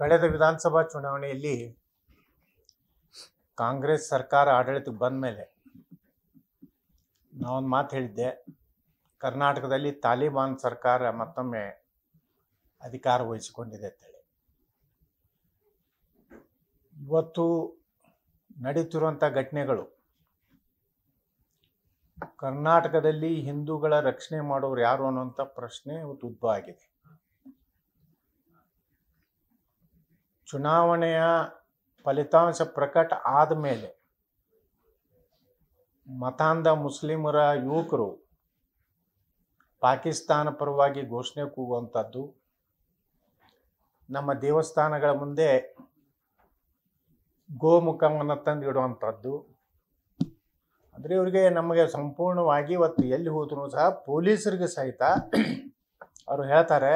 ಕಳೆದ ವಿಧಾನಸಭಾ ಚುನಾವಣೆಯಲ್ಲಿ ಕಾಂಗ್ರೆಸ್ ಸರ್ಕಾರ ಆಡಳಿತಕ್ಕೆ ಬಂದ ಮೇಲೆ ನಾವೊಂದು ಮಾತು ಹೇಳಿದ್ದೆ ಕರ್ನಾಟಕದಲ್ಲಿ ತಾಲಿಬಾನ್ ಸರ್ಕಾರ ಮತ್ತೊಮ್ಮೆ ಅಧಿಕಾರ ವಹಿಸಿಕೊಂಡಿದೆ ಅಂತೇಳಿ ಇವತ್ತು ನಡೀತಿರುವಂಥ ಘಟನೆಗಳು ಕರ್ನಾಟಕದಲ್ಲಿ ಹಿಂದೂಗಳ ರಕ್ಷಣೆ ಮಾಡೋರು ಯಾರು ಅನ್ನುವಂಥ ಪ್ರಶ್ನೆ ಇವತ್ತು ಉದ್ಭವ ಆಗಿದೆ ಚುನಾವಣೆಯ ಫಲಿತಾಂಶ ಪ್ರಕಟ ಆದ ಮೇಲೆ ಮತಾಂಧ ಮುಸ್ಲಿಮರ ಯುವಕರು ಪಾಕಿಸ್ತಾನ ಪರವಾಗಿ ಘೋಷಣೆ ಕೂಗುವಂಥದ್ದು ನಮ್ಮ ದೇವಸ್ಥಾನಗಳ ಮುಂದೆ ತಂದು ಇಡುವಂಥದ್ದು ಅಂದರೆ ಇವರಿಗೆ ನಮಗೆ ಸಂಪೂರ್ಣವಾಗಿ ಇವತ್ತು ಎಲ್ಲಿ ಹೋದ್ರು ಸಹ ಪೊಲೀಸರಿಗೆ ಸಹಿತ ಅವರು ಹೇಳ್ತಾರೆ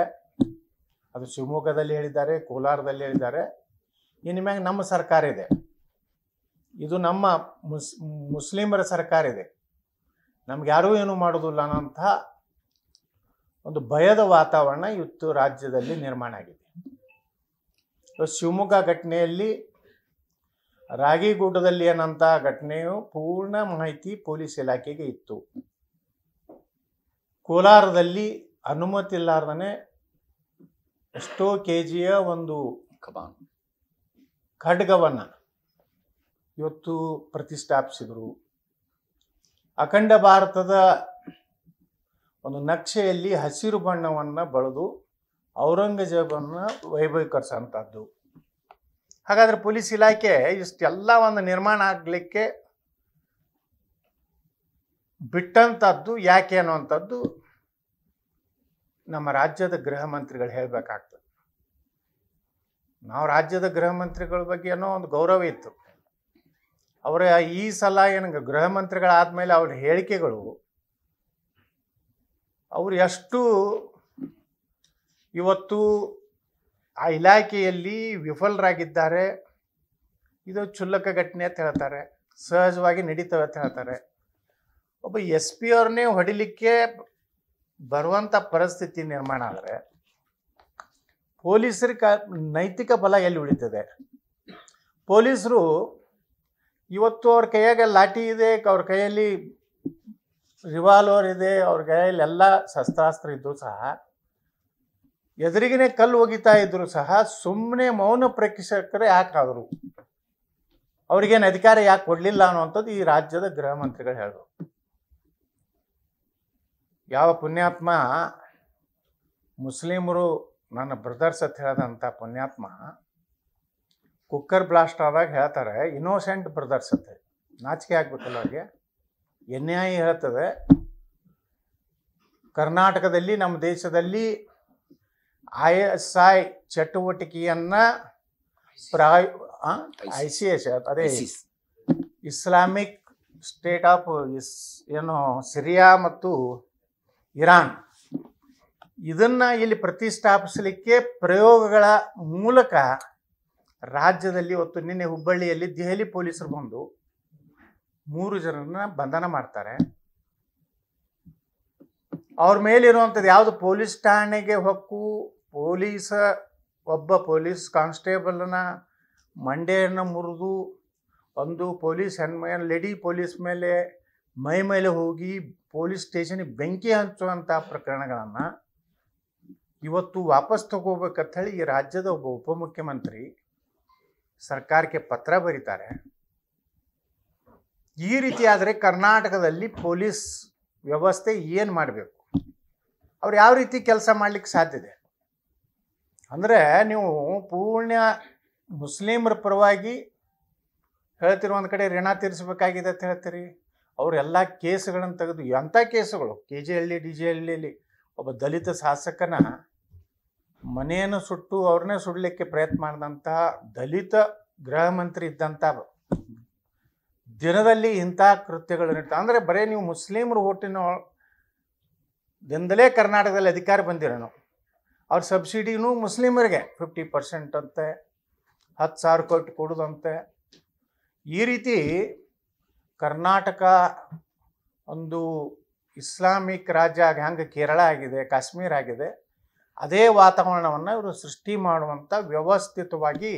ಅದು ಶಿವಮೊಗ್ಗದಲ್ಲಿ ಹೇಳಿದ್ದಾರೆ ಕೋಲಾರದಲ್ಲಿ ಹೇಳಿದ್ದಾರೆ ಇನ್ನು ನಮ್ಮ ಸರ್ಕಾರ ಇದೆ ಇದು ನಮ್ಮ ಮುಸ್ ಮುಸ್ಲಿಮರ ಸರ್ಕಾರ ಇದೆ ನಮ್ಗೆ ಯಾರೂ ಏನು ಮಾಡೋದಿಲ್ಲ ಅನ್ನೋಂಥ ಒಂದು ಭಯದ ವಾತಾವರಣ ಇವತ್ತು ರಾಜ್ಯದಲ್ಲಿ ನಿರ್ಮಾಣ ಆಗಿದೆ ಶಿವಮೊಗ್ಗ ಘಟನೆಯಲ್ಲಿ ರಾಗಿಗೂಡದಲ್ಲಿ ಏನಂತ ಘಟನೆಯು ಪೂರ್ಣ ಮಾಹಿತಿ ಪೊಲೀಸ್ ಇಲಾಖೆಗೆ ಇತ್ತು ಕೋಲಾರದಲ್ಲಿ ಅನುಮತಿ ಇಲ್ಲಾರ್ದೇ ಎಷ್ಟೋ ಕೆ ಜಿಯ ಒಂದು ಕಬಾನ್ ಖಡ್ಗವನ್ನು ಇವತ್ತು ಪ್ರತಿಷ್ಠಾಪಿಸಿದರು ಅಖಂಡ ಭಾರತದ ಒಂದು ನಕ್ಷೆಯಲ್ಲಿ ಹಸಿರು ಬಣ್ಣವನ್ನು ಬಳದು ಔರಂಗಜೇಬನ್ನು ವೈಭವೀಕರಿಸುವಂಥದ್ದು ಹಾಗಾದರೆ ಪೊಲೀಸ್ ಇಲಾಖೆ ಇಷ್ಟೆಲ್ಲ ಒಂದು ನಿರ್ಮಾಣ ಆಗಲಿಕ್ಕೆ ಬಿಟ್ಟಂಥದ್ದು ಯಾಕೆ ಅನ್ನುವಂಥದ್ದು ನಮ್ಮ ರಾಜ್ಯದ ಗೃಹ ಮಂತ್ರಿಗಳು ಹೇಳ್ಬೇಕಾಗ್ತದೆ ನಾವು ರಾಜ್ಯದ ಗೃಹ ಮಂತ್ರಿಗಳ ಬಗ್ಗೆ ಏನೋ ಒಂದು ಗೌರವ ಇತ್ತು ಅವರ ಈ ಸಲ ಏನಂಗೆ ಗೃಹ ಮಂತ್ರಿಗಳಾದ್ಮೇಲೆ ಅವ್ರ ಹೇಳಿಕೆಗಳು ಅವರು ಎಷ್ಟು ಇವತ್ತು ಆ ಇಲಾಖೆಯಲ್ಲಿ ವಿಫಲರಾಗಿದ್ದಾರೆ ಇದು ಚುಲ್ಲಕ ಘಟನೆ ಅಂತ ಹೇಳ್ತಾರೆ ಸಹಜವಾಗಿ ನಡೀತವೆ ಅಂತ ಹೇಳ್ತಾರೆ ಒಬ್ಬ ಎಸ್ ಪಿ ಅವ್ರನ್ನೇ ಹೊಡಿಲಿಕ್ಕೆ ಬರುವಂಥ ಪರಿಸ್ಥಿತಿ ನಿರ್ಮಾಣ ಆದರೆ ಪೊಲೀಸರ ಕ ನೈತಿಕ ಬಲ ಎಲ್ಲಿ ಉಳಿತದೆ ಪೊಲೀಸರು ಇವತ್ತು ಅವ್ರ ಕೈಯಾಗ ಲಾಠಿ ಇದೆ ಅವ್ರ ಕೈಯಲ್ಲಿ ರಿವಾಲ್ವರ್ ಇದೆ ಅವ್ರ ಕೈಯಲ್ಲಿ ಎಲ್ಲ ಶಸ್ತ್ರಾಸ್ತ್ರ ಇದ್ದರೂ ಸಹ ಎದುರಿಗೇ ಕಲ್ಲು ಒಗಿತಾ ಇದ್ದರೂ ಸಹ ಸುಮ್ಮನೆ ಮೌನ ಪ್ರೇಕ್ಷಕರೇ ಯಾಕಾದರು ಅವ್ರಿಗೇನು ಅಧಿಕಾರ ಯಾಕೆ ಕೊಡಲಿಲ್ಲ ಅನ್ನುವಂಥದ್ದು ಈ ರಾಜ್ಯದ ಗೃಹ ಮಂತ್ರಿಗಳು ಹೇಳಿದರು ಯಾವ ಪುಣ್ಯಾತ್ಮ ಮುಸ್ಲಿಮರು ನನ್ನ ಬ್ರದರ್ಸ್ ಅಂತ ಹೇಳ್ದಂಥ ಪುಣ್ಯಾತ್ಮ ಕುಕ್ಕರ್ ಬ್ಲಾಸ್ಟ್ ಆದಾಗ ಹೇಳ್ತಾರೆ ಇನ್ನೋಸೆಂಟ್ ಬ್ರದರ್ಸ್ ಅಂತ ನಾಚಿಕೆ ಆಗ್ಬೇಕಲ್ಲ ಅವ್ರಿಗೆ ಎನ್ ಹೇಳ್ತದೆ ಕರ್ನಾಟಕದಲ್ಲಿ ನಮ್ಮ ದೇಶದಲ್ಲಿ ಐ ಎಸ್ ಐ ಚಟುವಟಿಕೆಯನ್ನು ಪ್ರಾಯ್ ಐ ಸಿ ಎಸ್ ಅದೇ ಇಸ್ಲಾಮಿಕ್ ಸ್ಟೇಟ್ ಆಫ್ ಇಸ್ ಏನು ಸಿರಿಯಾ ಮತ್ತು ಇರಾನ್ ಇದನ್ನ ಇಲ್ಲಿ ಪ್ರತಿಷ್ಠಾಪಿಸಲಿಕ್ಕೆ ಪ್ರಯೋಗಗಳ ಮೂಲಕ ರಾಜ್ಯದಲ್ಲಿ ಒತ್ತು ನಿನ್ನೆ ಹುಬ್ಬಳ್ಳಿಯಲ್ಲಿ ದೆಹಲಿ ಪೊಲೀಸರು ಬಂದು ಮೂರು ಜನರನ್ನ ಬಂಧನ ಮಾಡ್ತಾರೆ ಅವ್ರ ಮೇಲಿರುವಂಥದ್ದು ಯಾವುದು ಪೊಲೀಸ್ ಠಾಣೆಗೆ ಹೊಕ್ಕು ಪೊಲೀಸ ಒಬ್ಬ ಪೊಲೀಸ್ ಕಾನ್ಸ್ಟೇಬಲ್ನ ಮಂಡೆಯನ್ನು ಮುರಿದು ಒಂದು ಪೊಲೀಸ್ ಹೆಣ್ಮ ಲೇಡಿ ಪೊಲೀಸ್ ಮೇಲೆ ಮೈ ಮೇಲೆ ಹೋಗಿ ಪೊಲೀಸ್ ಸ್ಟೇಷನ್ಗೆ ಬೆಂಕಿ ಹಂಚುವಂತಹ ಪ್ರಕರಣಗಳನ್ನು ಇವತ್ತು ವಾಪಸ್ ತಗೋಬೇಕಂತ ಹೇಳಿ ಈ ರಾಜ್ಯದ ಒಬ್ಬ ಉಪಮುಖ್ಯಮಂತ್ರಿ ಸರ್ಕಾರಕ್ಕೆ ಪತ್ರ ಬರೀತಾರೆ ಈ ರೀತಿ ಆದರೆ ಕರ್ನಾಟಕದಲ್ಲಿ ಪೊಲೀಸ್ ವ್ಯವಸ್ಥೆ ಏನು ಮಾಡಬೇಕು ಅವ್ರು ಯಾವ ರೀತಿ ಕೆಲಸ ಮಾಡಲಿಕ್ಕೆ ಸಾಧ್ಯತೆ ಅಂದರೆ ನೀವು ಪೂರ್ಣ ಮುಸ್ಲಿಮರ ಪರವಾಗಿ ಹೇಳ್ತಿರೋ ಒಂದು ಕಡೆ ಋಣ ತೀರಿಸಬೇಕಾಗಿದೆ ಅಂತ ಹೇಳ್ತೀರಿ ಅವರೆಲ್ಲ ಕೇಸುಗಳನ್ನು ತೆಗೆದು ಎಂಥ ಕೇಸುಗಳು K G Halli D G ಹಳ್ಳಿಯಲ್ಲಿ ಒಬ್ಬ ದಲಿತ ಶಾಸಕನ ಮನೆಯನ್ನು ಸುಟ್ಟು ಅವ್ರನ್ನೇ ಸುಡಲಿಕ್ಕೆ ಪ್ರಯತ್ನ ಮಾಡಿದಂತಹ ದಲಿತ ಗೃಹ ಮಂತ್ರಿ ಇದ್ದಂಥ ದಿನದಲ್ಲಿ ಇಂಥ ಕೃತ್ಯಗಳು ನಡೀತಾವೆ ಅಂದರೆ ಬರೀ ನೀವು ಮುಸ್ಲಿಮರು ಓಟಿನ ದಿನದಲ್ಲೇ ಕರ್ನಾಟಕದಲ್ಲಿ ಅಧಿಕಾರ ಬಂದಿರೋನು ಅವ್ರ ಸಬ್ಸಿಡಿನೂ ಮುಸ್ಲಿಮರಿಗೆ ಫಿಫ್ಟಿ ಪರ್ಸೆಂಟ್ ಅಂತೆ ಹತ್ತು ಸಾವಿರ ಕೋಟಿ ಕೊಡೋದಂತೆ ಈ ರೀತಿ ಕರ್ನಾಟಕ ಒಂದು ಇಸ್ಲಾಮಿಕ್ ರಾಜ್ಯ ಆಗಿ ಹಂಗೆ ಕೇರಳ ಆಗಿದೆ ಕಾಶ್ಮೀರ ಆಗಿದೆ ಅದೇ ವಾತಾವರಣವನ್ನು ಇವರು ಸೃಷ್ಟಿ ಮಾಡುವಂಥ ವ್ಯವಸ್ಥಿತವಾಗಿ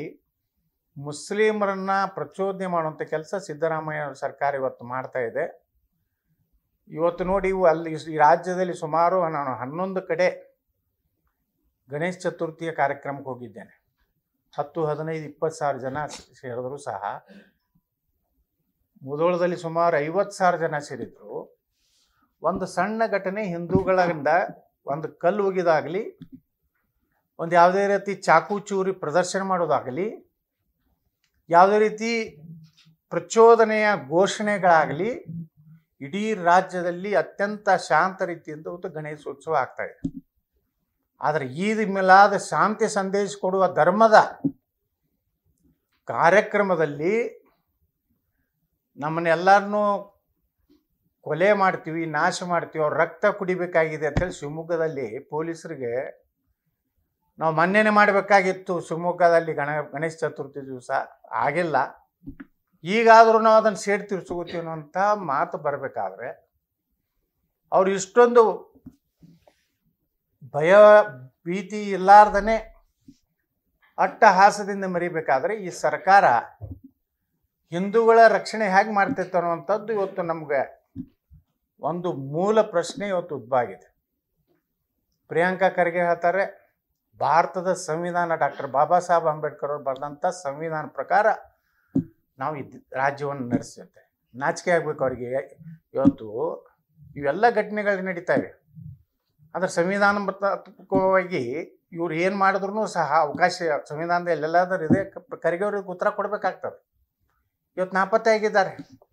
ಮುಸ್ಲಿಮರನ್ನು ಪ್ರಚೋದನೆ ಮಾಡುವಂಥ ಕೆಲಸ ಸಿದ್ದರಾಮಯ್ಯ ಸರ್ಕಾರ ಇವತ್ತು ಮಾಡ್ತಾ ಇದೆ ಇವತ್ತು ನೋಡಿ ಇವು ಅಲ್ಲಿ ಈ ರಾಜ್ಯದಲ್ಲಿ ಸುಮಾರು ನಾನು ಹನ್ನೊಂದು ಕಡೆ ಗಣೇಶ ಚತುರ್ಥಿಯ ಕಾರ್ಯಕ್ರಮಕ್ಕೆ ಹೋಗಿದ್ದೇನೆ ಹತ್ತು ಹದಿನೈದು ಇಪ್ಪತ್ತು ಸಾವಿರ ಜನ ಸೇರಿದ್ರು ಸಹ ಮುದೋಳದಲ್ಲಿ ಸುಮಾರು ಐವತ್ತು ಸಾವಿರ ಜನ ಸೇರಿದ್ರು ಒಂದು ಸಣ್ಣ ಘಟನೆ ಹಿಂದೂಗಳಿಂದ ಒಂದು ಕಲ್ಲು ಒಗಿದಾಗಲಿ ಒಂದು ಯಾವುದೇ ರೀತಿ ಚಾಕು ಚೂರಿ ಪ್ರದರ್ಶನ ಮಾಡೋದಾಗಲಿ ಯಾವುದೇ ರೀತಿ ಪ್ರಚೋದನೆಯ ಘೋಷಣೆಗಳಾಗಲಿ ಇಡೀ ರಾಜ್ಯದಲ್ಲಿ ಅತ್ಯಂತ ಶಾಂತ ರೀತಿಯಿಂದ ಒಂದು ಗಣೇಶೋತ್ಸವ ಆಗ್ತಾ ಇದೆ ಆದರೆ ಈದ್ ಮೇಲಾದ ಶಾಂತಿ ಸಂದೇಶ ಕೊಡುವ ಧರ್ಮದ ಕಾರ್ಯಕ್ರಮದಲ್ಲಿ ನಮ್ಮನ್ನೆಲ್ಲರನ್ನೂ ಕೊಲೆ ಮಾಡ್ತೀವಿ ನಾಶ ಮಾಡ್ತೀವಿ ಅವ್ರ ರಕ್ತ ಕುಡಿಬೇಕಾಗಿದೆ ಅಂತೇಳಿ ಶಿವಮೊಗ್ಗದಲ್ಲಿ ಪೊಲೀಸರಿಗೆ ನಾವು ಮೊನ್ನೆನೇ ಮಾಡಬೇಕಾಗಿತ್ತು ಶಿವಮೊಗ್ಗದಲ್ಲಿ ಗಣ ಗಣೇಶ ಚತುರ್ಥಿ ದಿವಸ ಆಗಿಲ್ಲ ಈಗಾದರೂ ನಾವು ಅದನ್ನು ಸೇಡ್ ತಿರ್ಸ್ಕೋತೀವಿ ಅನ್ನೋಂಥ ಮಾತು ಬರಬೇಕಾದ್ರೆ ಅವರು ಇಷ್ಟೊಂದು ಭಯ ಭೀತಿ ಇಲ್ಲಾರ್ದನೆ ಅಟ್ಟಹಾಸದಿಂದ ಮರಿಬೇಕಾದ್ರೆ ಈ ಸರ್ಕಾರ ಹಿಂದೂಗಳ ರಕ್ಷಣೆ ಹೇಗೆ ಮಾಡ್ತಿತ್ತು ಅನ್ನುವಂಥದ್ದು ಇವತ್ತು ನಮಗೆ ಒಂದು ಮೂಲ ಪ್ರಶ್ನೆ ಇವತ್ತು ಉದ್ಭಾಗಿದೆ ಪ್ರಿಯಾಂಕಾ ಖರ್ಗೆ ಹೇಳ್ತಾರೆ ಭಾರತದ ಸಂವಿಧಾನ ಡಾಕ್ಟರ್ ಬಾಬಾ ಸಾಹೇಬ್ ಅಂಬೇಡ್ಕರ್ ಅವರು ಬರೆದಂಥ ಸಂವಿಧಾನ ಪ್ರಕಾರ ನಾವು ಇದ್ದ ರಾಜ್ಯವನ್ನು ನಡೆಸುತ್ತೆ ನಾಚಿಕೆ ಆಗಬೇಕು ಅವರಿಗೆ ಇವತ್ತು ಇವೆಲ್ಲ ಘಟನೆಗಳು ನಡೀತಾವೆ ಆದರೆ ಮತಾತ್ಮಕವಾಗಿ ಇವ್ರು ಏನು ಮಾಡಿದ್ರು ಸಹ ಅವಕಾಶ ಸಂವಿಧಾನದಲ್ಲಿ ಎಲ್ಲೆಲ್ಲಾದ್ರೂ ಇದೆ ಖರ್ಗೆ ಅವ್ರಿಗೆ ಉತ್ತರ ಕೊಡಬೇಕಾಗ್ತದೆ इतना पता है किधर है